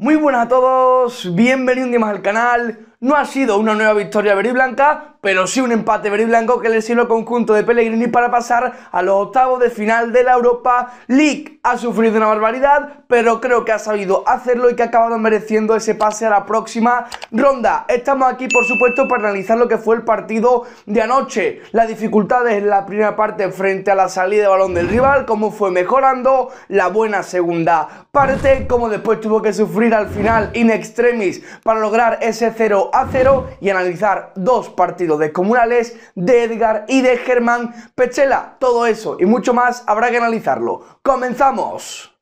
Muy buenas a todos, bienvenidos un día más al canal. No ha sido una nueva victoria veriblanca, pero sí un empate veriblanco que le sirve al conjunto de Pellegrini para pasar a los octavos de final de la Europa League. Ha sufrido una barbaridad, pero creo que ha sabido hacerlo y que ha acabado mereciendo ese pase a la próxima ronda. Estamos aquí, por supuesto, para analizar lo que fue el partido de anoche. Las dificultades en la primera parte frente a la salida de balón del rival, cómo fue mejorando, la buena segunda parte, cómo después tuvo que sufrir al final in extremis para lograr ese 0 a cero y analizar dos partidos de comunales de Edgar y de Germán Pechela. Todo eso y mucho más habrá que analizarlo. ¡Comenzamos!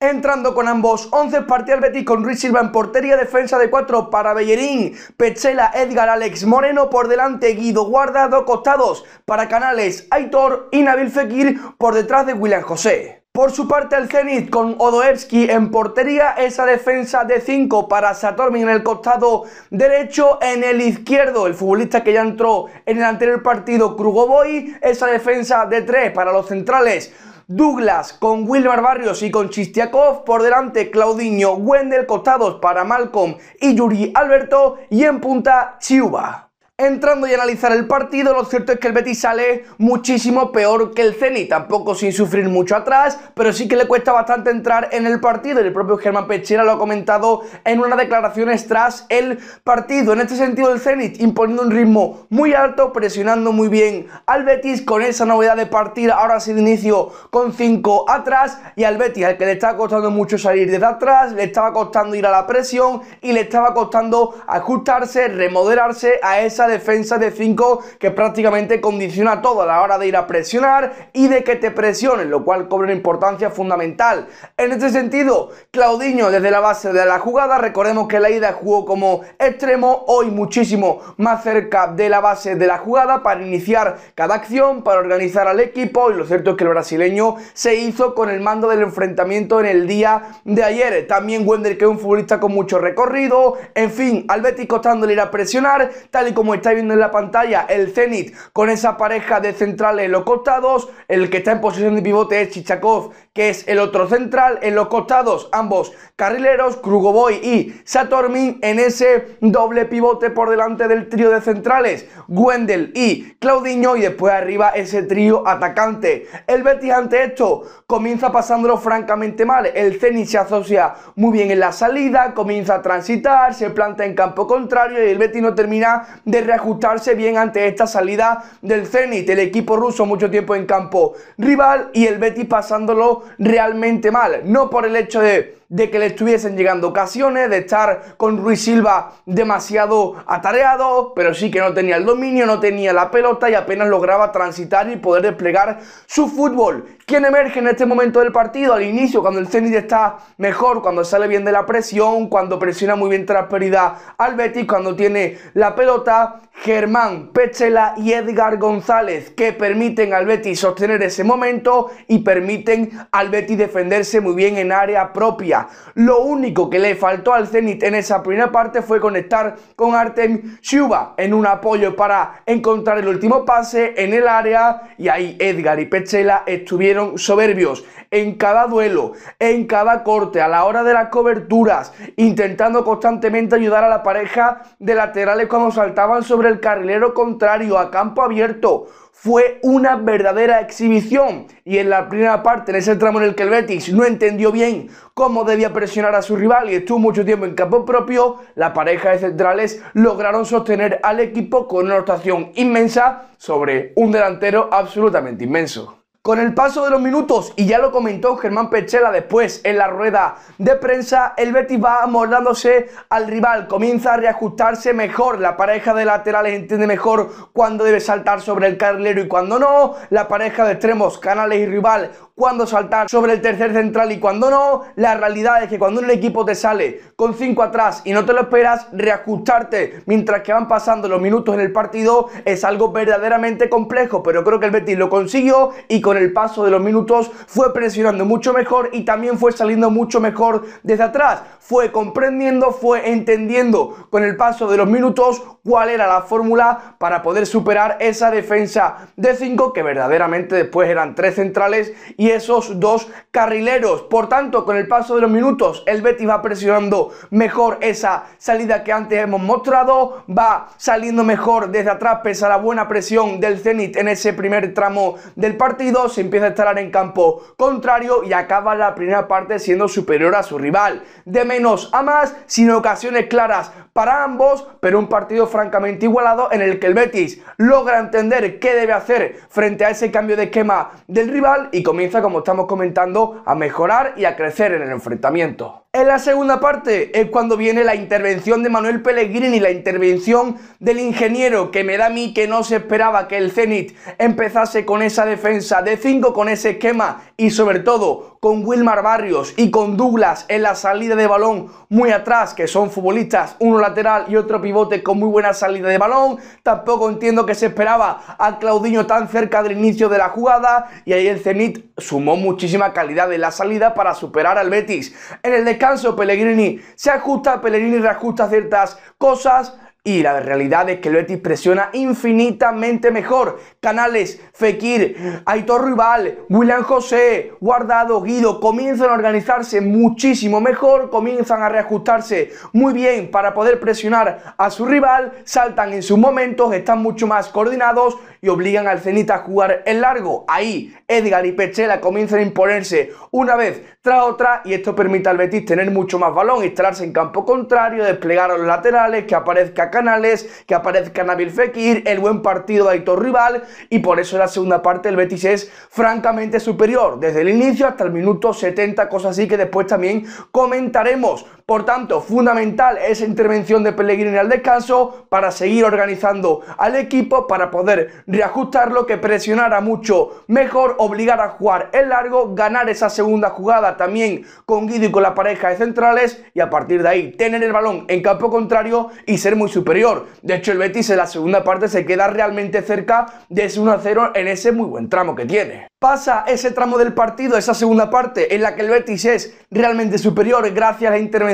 entrando con ambos 11 partidos Betis con Ruiz Silva en portería, defensa de 4 para Bellerín, Pechela, Edgar, Alex Moreno por delante, Guido Guarda, dos costados para Canales, Aitor y Nabil Fekir por detrás de William José. Por su parte, el Zenit con Odoevsky en portería, esa defensa de 5 para Satormin en el costado derecho, en el izquierdo, el futbolista que ya entró en el anterior partido, Krugoboy, esa defensa de 3 para los centrales. Douglas con Wilmar Barrios y con Chistiakov, por delante Claudinho, Wendel, costados para Malcolm y Yuri Alberto y en punta Chiuba. Entrando y analizar el partido, lo cierto es que el Betis sale muchísimo peor que el Zenit, tampoco sin sufrir mucho atrás, pero sí que le cuesta bastante entrar en el partido. El propio Germán Pechera lo ha comentado en unas declaraciones tras el partido. En este sentido, el Zenit imponiendo un ritmo muy alto, presionando muy bien al Betis con esa novedad de partir ahora sin inicio con 5 atrás y al Betis al que le estaba costando mucho salir desde atrás, le estaba costando ir a la presión y le estaba costando ajustarse, remodelarse a esa defensa de 5 que prácticamente condiciona todo a la hora de ir a presionar y de que te presionen, lo cual cobra una importancia fundamental. En este sentido, Claudinho desde la base de la jugada, recordemos que la ida jugó como extremo, hoy muchísimo más cerca de la base de la jugada para iniciar cada acción, para organizar al equipo y lo cierto es que el brasileño se hizo con el mando del enfrentamiento en el día de ayer. También Wendel que es un futbolista con mucho recorrido, en fin, al Betis costándole ir a presionar, tal y como estáis viendo en la pantalla, el Zenit con esa pareja de centrales en los costados, el que está en posición de pivote es Chichakov, que es el otro central, en los costados ambos carrileros, Krugoboy y Satormin en ese doble pivote por delante del trío de centrales, Wendel y Claudinho y después arriba ese trío atacante. El Betis ante esto comienza pasándolo francamente mal, el Zenit se asocia muy bien en la salida, comienza a transitar, se planta en campo contrario y el Betis no termina de reajustarse bien ante esta salida del Zenit, el equipo ruso mucho tiempo en campo rival y el Betis pasándolo realmente mal, no por el hecho de de que le estuviesen llegando ocasiones, de estar con Ruiz Silva demasiado atareado, pero sí que no tenía el dominio, no tenía la pelota y apenas lograba transitar y poder desplegar su fútbol. ¿Quién emerge en este momento del partido? Al inicio, cuando el Zenit está mejor, cuando sale bien de la presión, cuando presiona muy bien tras pérdida al Betis, cuando tiene la pelota, Germán Pechela y Edgar González, que permiten al Betis sostener ese momento y permiten al Betis defenderse muy bien en área propia. Lo único que le faltó al Zenit en esa primera parte fue conectar con Artem Shuba en un apoyo para encontrar el último pase en el área y ahí Edgar y Pechela estuvieron soberbios en cada duelo, en cada corte, a la hora de las coberturas, intentando constantemente ayudar a la pareja de laterales cuando saltaban sobre el carrilero contrario a campo abierto fue una verdadera exhibición y en la primera parte, en ese tramo en el que el Betis no entendió bien cómo debía presionar a su rival y estuvo mucho tiempo en campo propio, la pareja de centrales lograron sostener al equipo con una rotación inmensa sobre un delantero absolutamente inmenso. Con el paso de los minutos, y ya lo comentó Germán Pechela después en la rueda de prensa, el Betis va amordándose al rival, comienza a reajustarse mejor, la pareja de laterales entiende mejor cuándo debe saltar sobre el carrilero y cuándo no, la pareja de extremos, Canales y Rival cuando saltar sobre el tercer central y cuando no. La realidad es que cuando un equipo te sale con 5 atrás y no te lo esperas, reajustarte mientras que van pasando los minutos en el partido es algo verdaderamente complejo, pero creo que el Betis lo consiguió y con el paso de los minutos fue presionando mucho mejor y también fue saliendo mucho mejor desde atrás. Fue comprendiendo, fue entendiendo con el paso de los minutos cuál era la fórmula para poder superar esa defensa de 5 que verdaderamente después eran tres centrales y esos dos carrileros. Por tanto, con el paso de los minutos, el Betis va presionando mejor esa salida que antes hemos mostrado, va saliendo mejor desde atrás pese a la buena presión del Zenit en ese primer tramo del partido, se empieza a instalar en campo contrario y acaba la primera parte siendo superior a su rival. De menos a más, sin ocasiones claras para ambos, pero un partido francamente igualado en el que el Betis logra entender qué debe hacer frente a ese cambio de esquema del rival y comienza como estamos comentando, a mejorar y a crecer en el enfrentamiento. En la segunda parte es cuando viene la intervención de Manuel Pellegrini, la intervención del ingeniero que me da a mí que no se esperaba que el Zenit empezase con esa defensa de 5, con ese esquema y sobre todo con Wilmar Barrios y con Douglas en la salida de balón muy atrás, que son futbolistas, uno lateral y otro pivote con muy buena salida de balón. Tampoco entiendo que se esperaba a Claudinho tan cerca del inicio de la jugada y ahí el Zenit sumó muchísima calidad en la salida para superar al Betis. En el Canso, Pellegrini. Se ajusta, Pellegrini reajusta ciertas cosas. Y la realidad es que Betis presiona infinitamente mejor. Canales, Fekir, Aitor Rival, William José, Guardado, Guido comienzan a organizarse muchísimo mejor, comienzan a reajustarse muy bien para poder presionar a su rival, saltan en sus momentos, están mucho más coordinados y obligan al Zenit a jugar el largo. Ahí Edgar y Pechela comienzan a imponerse una vez otra y esto permite al Betis tener mucho más balón, instalarse en campo contrario, desplegar a los laterales, que aparezca Canales, que aparezca Nabil Fekir, el buen partido de Aitor Rival y por eso en la segunda parte el Betis es francamente superior, desde el inicio hasta el minuto 70, cosas así que después también comentaremos. Por tanto, fundamental esa intervención de Pellegrini al descanso para seguir organizando al equipo, para poder reajustarlo, que presionara mucho mejor, obligar a jugar el largo, ganar esa segunda jugada también con Guido y con la pareja de centrales y a partir de ahí tener el balón en campo contrario y ser muy superior. De hecho, el Betis en la segunda parte se queda realmente cerca de ese 1-0 en ese muy buen tramo que tiene. Pasa ese tramo del partido, esa segunda parte en la que el Betis es realmente superior gracias a la intervención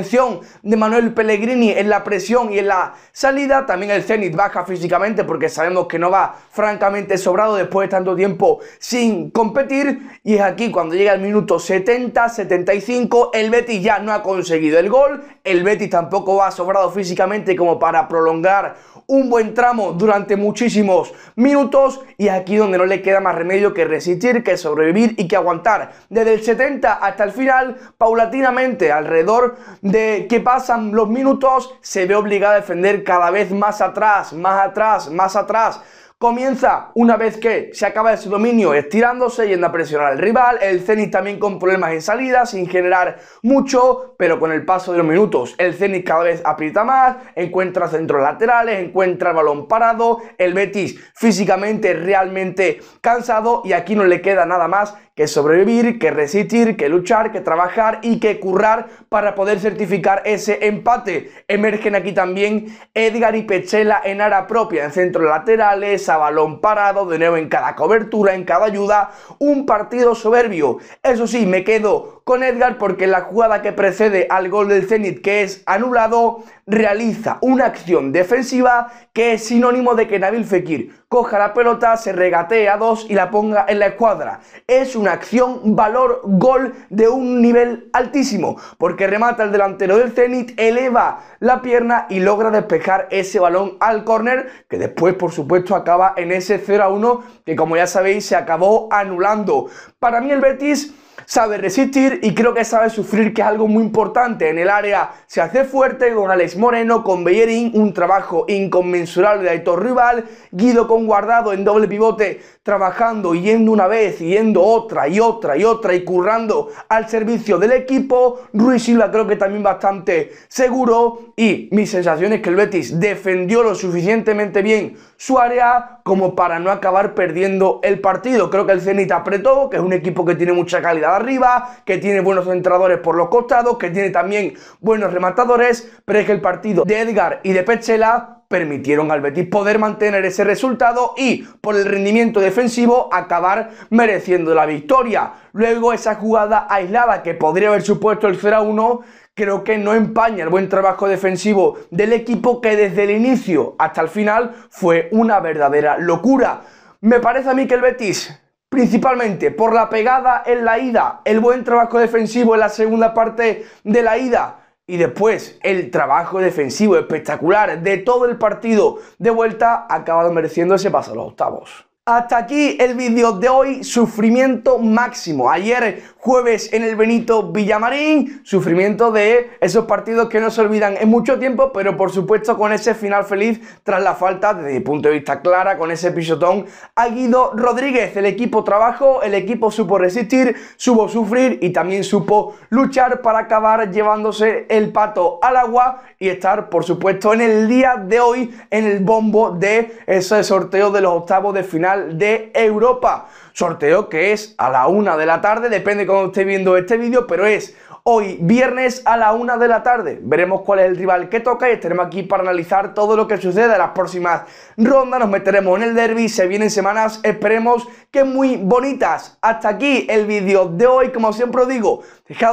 de Manuel Pellegrini en la presión y en la salida. También el Zenit baja físicamente porque sabemos que no va francamente sobrado después de tanto tiempo sin competir. Y es aquí cuando llega el minuto 70-75, el Betis ya no ha conseguido el gol, el Betis tampoco va sobrado físicamente como para prolongar un buen tramo durante muchísimos minutos y aquí donde no le queda más remedio que resistir, que sobrevivir y que aguantar. Desde el 70 hasta el final, paulatinamente, alrededor de que pasan los minutos, se ve obligado a defender cada vez más atrás, más atrás, más atrás. Comienza una vez que se acaba de su dominio estirándose yendo a presionar al rival, el Zenith también con problemas en salida, sin generar mucho, pero con el paso de los minutos el Zenith cada vez aprieta más, encuentra centros laterales, encuentra el balón parado, el Betis físicamente realmente cansado y aquí no le queda nada más que sobrevivir, que resistir, que luchar, que trabajar y que currar para poder certificar ese empate. Emergen aquí también Edgar y Pechela en ara propia, en centros laterales, a balón parado, de nuevo en cada cobertura, en cada ayuda. Un partido soberbio. Eso sí, me quedo con Edgar porque la jugada que precede al gol del Zenit que es anulado realiza una acción defensiva que es sinónimo de que Nabil Fekir coja la pelota, se regatee a dos y la ponga en la escuadra. Es una acción valor gol de un nivel altísimo porque remata el delantero del Zenit, eleva la pierna y logra despejar ese balón al córner que después por supuesto acaba en ese 0 a 1 que como ya sabéis se acabó anulando. Para mí el Betis sabe resistir y creo que sabe sufrir, que es algo muy importante en el área. Se hace fuerte con Alex Moreno, con Bellerín, un trabajo inconmensurable de Aitor Rival, Guido con Guardado en doble pivote, trabajando, yendo una vez, yendo otra y otra y otra y currando al servicio del equipo. Ruiz Silva creo que también bastante seguro y mi sensación es que el Betis defendió lo suficientemente bien su área como para no acabar perdiendo el partido. Creo que el Zenit apretó, que es un equipo que tiene mucha calidad arriba, que tiene buenos centradores por los costados, que tiene también buenos rematadores, pero es que el partido de Edgar y de Pechela permitieron al Betis poder mantener ese resultado y por el rendimiento defensivo acabar mereciendo la victoria. Luego esa jugada aislada que podría haber supuesto el 0-1 creo que no empaña el buen trabajo defensivo del equipo que desde el inicio hasta el final fue una verdadera locura. Me parece a mí que el Betis principalmente por la pegada en la ida, el buen trabajo defensivo en la segunda parte de la ida. Y después el trabajo defensivo espectacular de todo el partido de vuelta acabado mereciendo ese paso a los octavos. Hasta aquí el vídeo de hoy, sufrimiento máximo. Ayer jueves en el Benito Villamarín, sufrimiento de esos partidos que no se olvidan en mucho tiempo, pero por supuesto con ese final feliz tras la falta desde punto de vista clara, con ese pisotón a Guido Rodríguez. El equipo trabajó, el equipo supo resistir, supo sufrir y también supo luchar para acabar llevándose el pato al agua y estar por supuesto en el día de hoy en el bombo de ese sorteo de los octavos de final de Europa. Sorteo que es a la una de la tarde, depende de cuando esté viendo este vídeo, pero es hoy, viernes a la una de la tarde. Veremos cuál es el rival que toca y estaremos aquí para analizar todo lo que sucede en las próximas rondas. Nos meteremos en el derby, se vienen semanas, esperemos que muy bonitas. Hasta aquí el vídeo de hoy, como siempre os digo,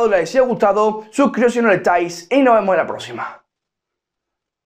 un like si os ha gustado, suscribíos si no lo estáis y nos vemos en la próxima.